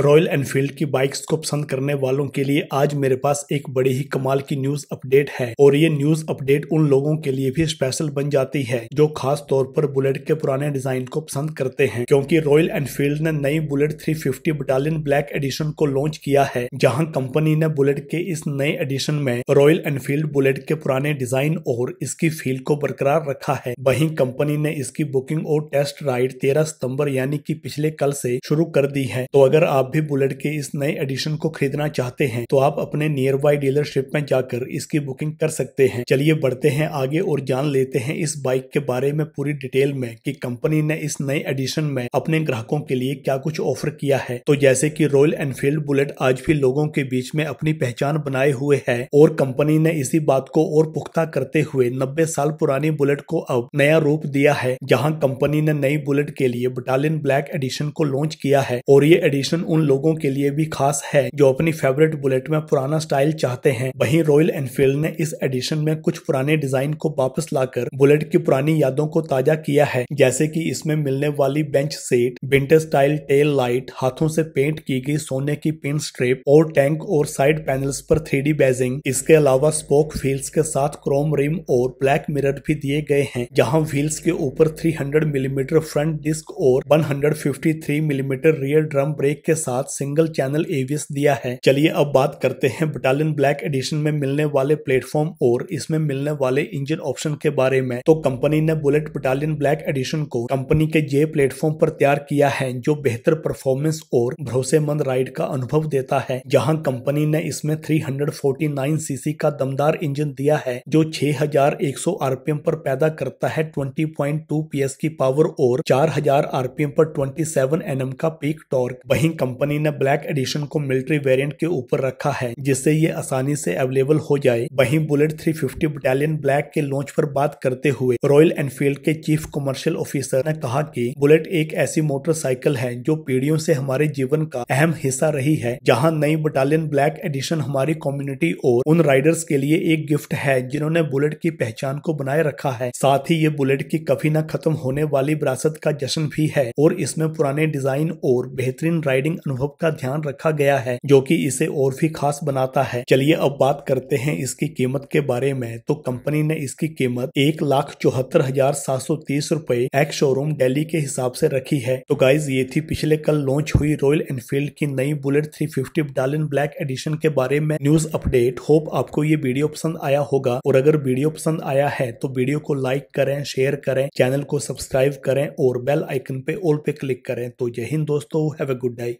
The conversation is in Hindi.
रॉयल एनफील्ड की बाइक्स को पसंद करने वालों के लिए आज मेरे पास एक बड़ी ही कमाल की न्यूज अपडेट है और ये न्यूज अपडेट उन लोगों के लिए भी स्पेशल बन जाती है जो खास तौर पर बुलेट के पुराने डिजाइन को पसंद करते हैं क्योंकि रॉयल एनफील्ड ने नई बुलेट 350 बटालियन ब्लैक एडिशन को लॉन्च किया है जहाँ कंपनी ने बुलेट के इस नए एडिशन में रॉयल एनफील्ड बुलेट के पुराने डिजाइन और इसकी फील को बरकरार रखा है वही कंपनी ने इसकी बुकिंग और टेस्ट राइड तेरह सितम्बर यानी की पिछले कल ऐसी शुरू कर दी है तो अगर आप आप भी बुलेट के इस नए एडिशन को खरीदना चाहते हैं तो आप अपने नियर बाई डीलरशिप में जाकर इसकी बुकिंग कर सकते हैं चलिए बढ़ते हैं आगे और जान लेते हैं इस बाइक के बारे में पूरी डिटेल में कि कंपनी ने इस नए एडिशन में अपने ग्राहकों के लिए क्या कुछ ऑफर किया है तो जैसे की रॉयल एनफील्ड बुलेट आज भी लोगों के बीच में अपनी पहचान बनाए हुए है और कंपनी ने इसी बात को और पुख्ता करते हुए नब्बे साल पुरानी बुलेट को अब नया रूप दिया है जहाँ कंपनी ने नई बुलेट के लिए बटालियन ब्लैक एडिशन को लॉन्च किया है और ये एडिशन उन उन लोगों के लिए भी खास है जो अपनी फेवरेट बुलेट में पुराना स्टाइल चाहते हैं वहीं रॉयल एनफील्ड ने इस एडिशन में कुछ पुराने डिजाइन को वापस लाकर बुलेट की पुरानी यादों को ताजा किया है जैसे कि इसमें मिलने वाली bench seat winter style tail light हाथों से पेंट की गई सोने की पिन स्ट्रिप और टैंक और साइड पैनल्स पर थ्री डी बेजिंग इसके अलावा स्पोक व्हील्स के साथ क्रोम रिम और ब्लैक मिरर भी दिए गए हैं जहाँ व्हील्स के ऊपर हंड्रेड मिलीमीटर फ्रंट डिस्क और three millimetre rear drum brake के साथ सिंगल चैनल एवीएस दिया है चलिए अब बात करते हैं बटालियन ब्लैक एडिशन में मिलने वाले प्लेटफॉर्म और इसमें मिलने वाले इंजन ऑप्शन के बारे में तो कंपनी ने बुलेट बटालियन ब्लैक एडिशन को कंपनी के जे प्लेटफॉर्म पर तैयार किया है जो बेहतर परफॉर्मेंस और भरोसेमंद राइड का अनुभव देता है जहां कंपनी ने इसमें 349 सीसी का दमदार इंजन दिया है जो 6100 आरपीएम पर पैदा करता है 20.2 पीएस की पावर और 4000 आरपीएम पर 27 एनएम का पीक टॉर्क वहीं कंपनी ने ब्लैक एडिशन को मिलिट्री वेरिएंट के ऊपर रखा है जिससे ये आसानी से अवेलेबल हो जाए वहीं बुलेट 350 बटालियन ब्लैक के लॉन्च पर बात करते हुए रॉयल एनफील्ड के चीफ कमर्शियल ऑफिसर ने कहा कि बुलेट एक ऐसी मोटरसाइकिल है जो पीढ़ियों से हमारे जीवन का अहम हिस्सा रही है जहाँ नई बटालियन ब्लैक एडिशन हमारी कम्युनिटी और उन राइडर्स के लिए एक गिफ्ट है जिन्होंने बुलेट की पहचान को बनाए रखा है साथ ही ये बुलेट की कभी न खत्म होने वाली विरासत का जश्न भी है और इसमें पुराने डिजाइन और बेहतरीन राइडिंग ट्रेनिंग अनुभव का ध्यान रखा गया है जो कि इसे और भी खास बनाता है चलिए अब बात करते हैं इसकी कीमत के बारे में तो कंपनी ने इसकी कीमत एक लाख चौहत्तर हजार सात सौ तीस रूपए एक्स शोरूम डेली के हिसाब से रखी है तो गाइज ये थी पिछले कल लॉन्च हुई रॉयल एनफील्ड की नई बुलेट थ्री फिफ्टी डालिन ब्लैक एडिशन के बारे में न्यूज अपडेट होप आपको ये वीडियो पसंद आया होगा और अगर वीडियो पसंद आया है तो वीडियो को लाइक करें शेयर करें चैनल को सब्सक्राइब करें और बेल आइकन पे ऑल पे क्लिक करें तो जय हिंद दोस्तों हैव ए गुड डे